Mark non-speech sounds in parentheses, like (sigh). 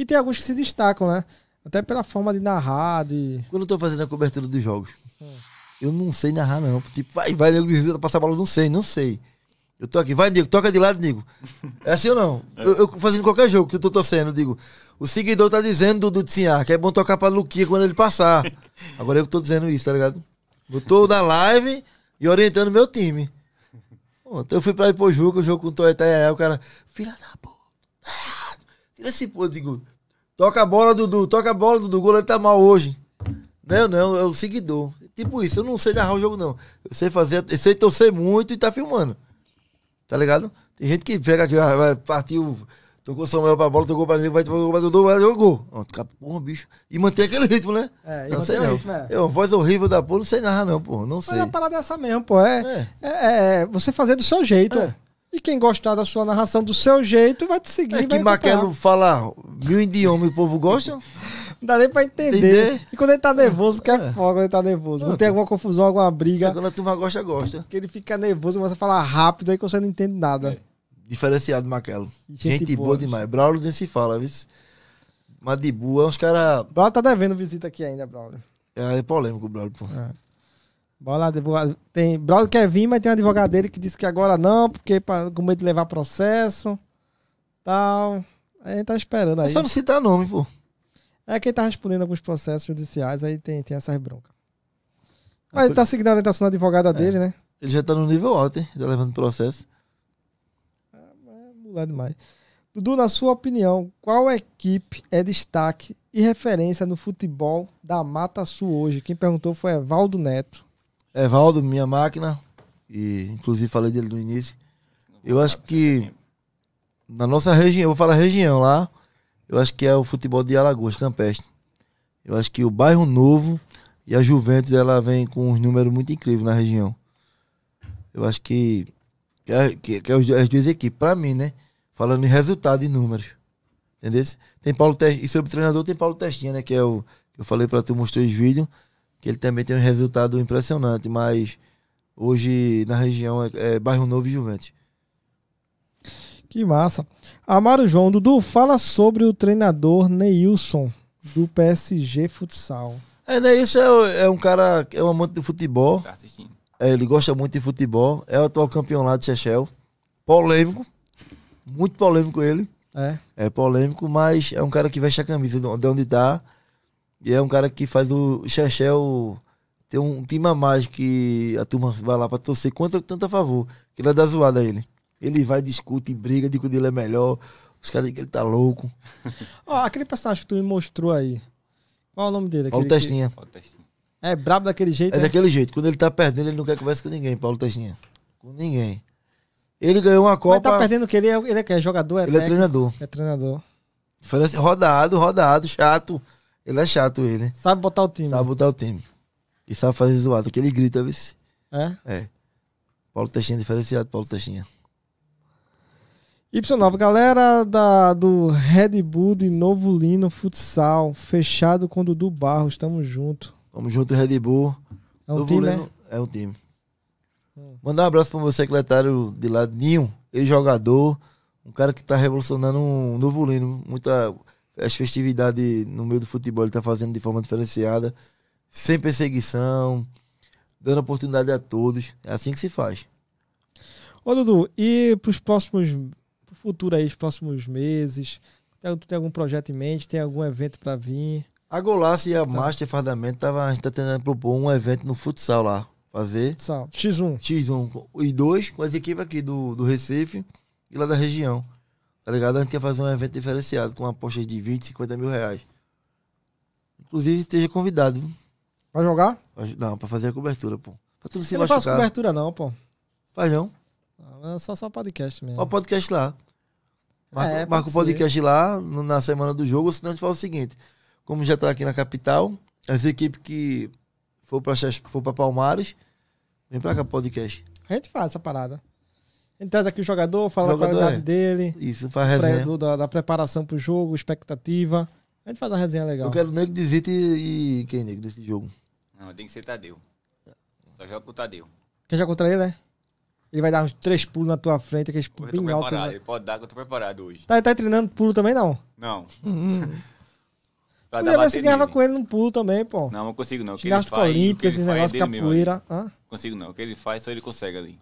E tem alguns que se destacam, né? Até pela forma de narrar, de. Quando eu tô fazendo a cobertura dos jogos, hum. eu não sei narrar, não. Tipo, vai, vai, nego, passar a bola, não sei, não sei. Eu tô aqui, vai, nego, toca de lado, nego. É assim ou não? É. Eu, eu fazendo qualquer jogo que eu tô torcendo, eu digo. O seguidor tá dizendo do, do Tsinhar que é bom tocar pra Luquinha quando ele passar. Agora eu que tô dizendo isso, tá ligado? tô na live e orientando meu time. Ontem eu fui pra Ipojuca, o jogo com o Toyota e o cara, filha da porra. Tira esse pô, eu digo, toca a bola, Dudu, toca a bola, Dudu, o goleiro tá mal hoje. Não, não, é o seguidor. Tipo isso, eu não sei narrar o jogo, não. Eu sei fazer, eu sei torcer muito e tá filmando. Tá ligado? Tem gente que pega aqui, ah, vai partiu, tocou Samuel pra bola, tocou pra mim, vai tocou o Dudu, vai, jogou. Porra, bicho. E manter aquele ritmo, né? É, não sei não. Ritmo, é. é. uma voz horrível da porra, não sei narrar, não, porra. Não sei. Mas é uma parada dessa mesmo, pô. É, é. é, é você fazer do seu jeito. É. E quem gostar da sua narração do seu jeito vai te seguir. É que Maquelo fala mil idiomas e o povo gosta. Não dá nem pra entender. entender. E quando ele tá nervoso, quer é, é, foda quando ele tá nervoso. Não, não tem alguma confusão, alguma briga. É, quando a turma gosta, gosta. Porque ele fica nervoso, começa a falar rápido, aí você não entende nada. É. Diferenciado, Maquelo. Gente, gente, boa, demais. Braulio nem se fala, viu? Mas de boa, uns caras. Braulio tá devendo visita aqui ainda, Braulio. É, é polêmico, Braulio, pô. É. Bora advogado. Tem brother quer vir, mas tem um advogado dele que disse que agora não, porque é pra, com medo de levar processo. Tal. A gente tá esperando é aí. É só não citar nome, pô. É quem tá respondendo alguns processos judiciais, aí tem, tem essas broncas. Mas ele tá seguindo a orientação da advogada é. dele, né? Ele já tá no nível alto, hein? Tá levando processo. Ah, é, é mulher demais. Dudu, na sua opinião, qual equipe é destaque e referência no futebol da Mata Sul hoje? Quem perguntou foi Evaldo Neto. Evaldo, minha máquina, e inclusive falei dele no início. Eu acho que na nossa região, eu vou falar região lá, eu acho que é o futebol de Alagoas, Campestre. Eu acho que o bairro novo e a Juventus ela vem com uns números muito incríveis na região. Eu acho que que, é, que, que é as duas equipes, para mim, né? Falando em resultado e números. Entendeu? Tem Paulo Te... E sobre treinador tem Paulo Testinha, né? Que é o. Eu falei para tu, mostrei os vídeos que ele também tem um resultado impressionante, mas hoje na região é, é Bairro Novo e Juventus. Que massa. Amaro João, Dudu, fala sobre o treinador Neilson do PSG Futsal. É, Neilson é, é um cara, é um amante de futebol. Tá assistindo. É, ele gosta muito de futebol. É o atual campeão lá de Seychelles. Polêmico. Muito polêmico ele. É. É polêmico, mas é um cara que veste a camisa de onde está. E é um cara que faz o Chechel. Tem um time a mais que a turma vai lá pra torcer contra tanto a favor. Que ele é dá zoada a ele. Ele vai, discute, briga, diz que o dele é melhor. Os caras dizem que ele tá louco. (laughs) Ó, oh, aquele personagem que tu me mostrou aí. Qual é o nome dele? Paulo Testinha. Que... Paulo Testinha. É brabo daquele jeito? É, é, daquele jeito. Quando ele tá perdendo, ele não quer conversa com ninguém, Paulo Testinha. Com ninguém. Ele ganhou uma Copa. Mas tá perdendo o que? Ele é, ele é, é jogador? É ele é técnico, é treinador. É treinador. Rodado, rodado, chato. Ele é chato, ele. Sabe botar o time. Sabe botar o time. E sabe fazer zoado, que ele grita, viu? É? É. Paulo Teixeira, diferenciado Paulo Teixeira. Y9, galera da, do Red Bull de Novo Lino Futsal, fechado com Dudu Barros, tamo junto. Tamo junto, Red Bull. É um Novo time, né? Lino, né? é um time. Hum. Mandar um abraço pro meu secretário de lá, Ninho, ex-jogador, um cara que tá revolucionando um Novo Lino, muita as festividades no meio do futebol ele está fazendo de forma diferenciada, sem perseguição, dando oportunidade a todos. É assim que se faz. Ô Dudu, e para os próximos, pro futuro aí, os próximos meses, tu tem algum projeto em mente, tem algum evento para vir? A Golaço e a tá. Master Fardamento, tava, a gente está tentando propor um evento no futsal lá, fazer. Futsal, X1. X1 e 2 com as equipes aqui do, do Recife e lá da região. Tá ligado? A gente quer fazer um evento diferenciado com apostas de 20, 50 mil reais. Inclusive, esteja convidado. Pra jogar? Não, pra fazer a cobertura, pô. Pra tudo se Eu machucar. não faço cobertura, não, pô. Faz não? É só, só podcast mesmo. Só podcast lá. Marca, é, marca o podcast ser. lá no, na semana do jogo, senão a gente fala o seguinte. Como já tá aqui na capital, as equipes que for pra, for pra Palmares, vem pra cá pro podcast. A gente faz essa parada. Ele traz aqui o jogador, fala jogador, da qualidade é. dele. Isso, faz resenha. Do, da, da preparação pro jogo, expectativa. A gente faz uma resenha legal. Eu quero o Nego desite e, e quem, Nego, desse jogo? Não, tem que ser Tadeu. Só joga com o Tadeu. Quer jogar contra ele, né? Ele vai dar uns três pulos na tua frente, aqueles pulos bem altos. Né? Ele pode dar que eu tô preparado hoje. Tá, tá treinando pulo também, não? Não. Hum. (laughs) Pra ver se ganhava com ele num pulo também, pô. Não, eu consigo não. Ginástica olímpica, negócio de capoeira. Mesmo, Consigo não. O que ele faz, só ele consegue ali.